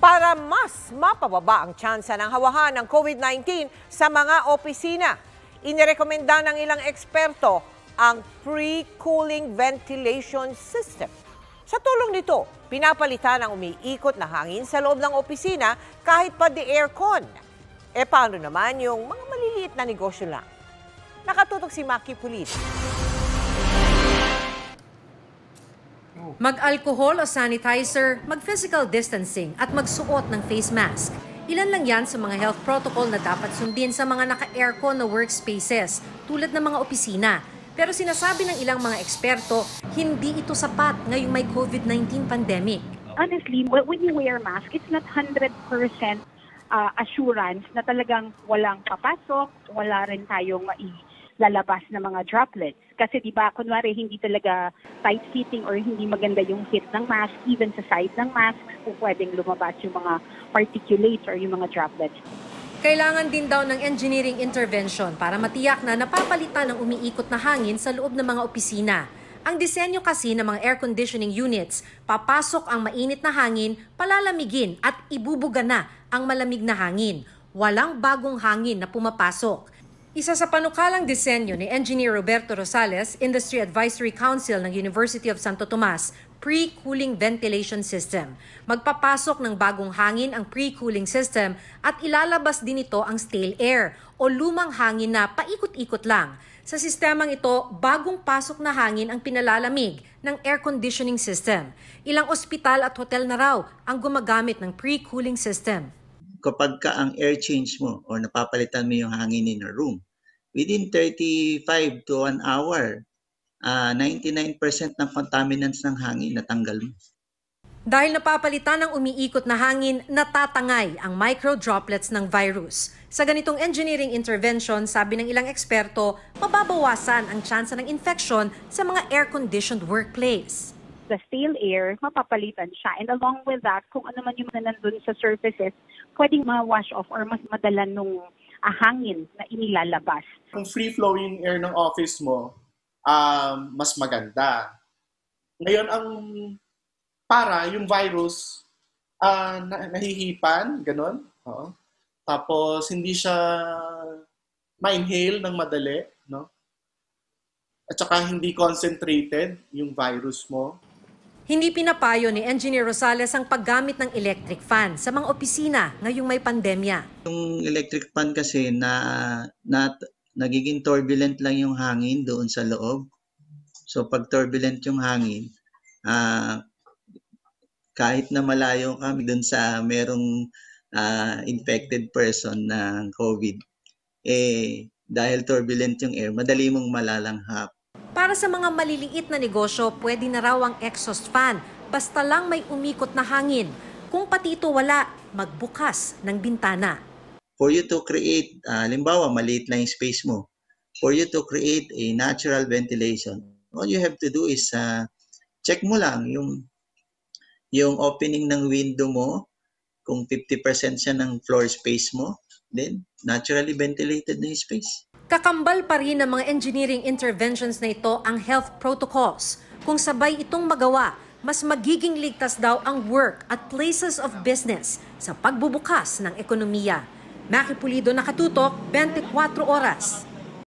para mas mapababa ang tsansa ng hawahan ng COVID-19 sa mga opisina. Inirekomenda ng ilang eksperto ang pre-cooling ventilation system. Sa tulong nito, pinapalitan ang umiikot na hangin sa loob ng opisina kahit pa di aircon. E paano naman yung mga maliliit na negosyo lang? Nakatutok si Maki Pulit. Mag-alcohol o sanitizer, mag-physical distancing at magsuot ng face mask. Ilan lang yan sa mga health protocol na dapat sundin sa mga naka-aircon na workspaces tulad ng mga opisina. Pero sinasabi ng ilang mga eksperto, hindi ito sapat ngayong may COVID-19 pandemic. Honestly, when you wear mask, it's not 100% uh, assurance na talagang walang papasok, wala rin tayong i- lalabas ng mga droplets. Kasi di ba kunwari hindi talaga tight-fitting or hindi maganda yung fit ng mask, even sa size ng mask, kung pwedeng lumabas yung mga particulates or yung mga droplets. Kailangan din daw ng engineering intervention para matiyak na napapalitan ang umiikot na hangin sa loob ng mga opisina. Ang disenyo kasi ng mga air conditioning units, papasok ang mainit na hangin, palalamigin at ibubuga na ang malamig na hangin. Walang bagong hangin na pumapasok. Isa sa panukalang disenyo ni Engineer Roberto Rosales, Industry Advisory Council ng University of Santo Tomas, pre-cooling ventilation system. Magpapasok ng bagong hangin ang pre-cooling system at ilalabas din ito ang stale air o lumang hangin na paikot-ikot lang. Sa sistemang ito, bagong pasok na hangin ang pinalalamig ng air conditioning system. Ilang ospital at hotel na raw ang gumagamit ng pre-cooling system kapag ka ang air change mo or napapalitan mo yung hangin in a room, within 35 to 1 hour, uh, ah, 99% ng contaminants ng hangin natanggal mo. Dahil napapalitan ng umiikot na hangin, natatangay ang micro droplets ng virus. Sa ganitong engineering intervention, sabi ng ilang eksperto, mababawasan ang tsansa ng infection sa mga air-conditioned workplace the stale air, mapapalitan siya. And along with that, kung ano man yung nandun sa surfaces, pwedeng ma-wash off or mas madala nung uh, hangin na inilalabas. Kung free-flowing air ng office mo, um, mas maganda. Ngayon, ang para yung virus, uh, nahihipan, ganun. Oo. Tapos, hindi siya ma-inhale ng madali, no? At saka hindi concentrated yung virus mo. Hindi pinapayo ni Engineer Rosales ang paggamit ng electric fan sa mga opisina ngayong may pandemya. Yung electric fan kasi na, na nagiging turbulent lang yung hangin doon sa loob. So pag turbulent yung hangin, uh, kahit na malayo kami doon sa merong uh, infected person ng COVID, eh dahil turbulent yung air, madali mong malalanghap para sa mga maliliit na negosyo, pwede na raw ang exhaust fan basta lang may umikot na hangin. Kung pati ito wala, magbukas ng bintana. For you to create, uh, ah, limbawa maliit lang yung space mo, for you to create a natural ventilation, all you have to do is uh, check mo lang yung yung opening ng window mo, kung 50% siya ng floor space mo, then naturally ventilated na yung space. Kakambal pa rin ng mga engineering interventions na ito ang health protocols. Kung sabay itong magawa, mas magiging ligtas daw ang work at places of business sa pagbubukas ng ekonomiya. Maki Pulido nakatutok 24 oras.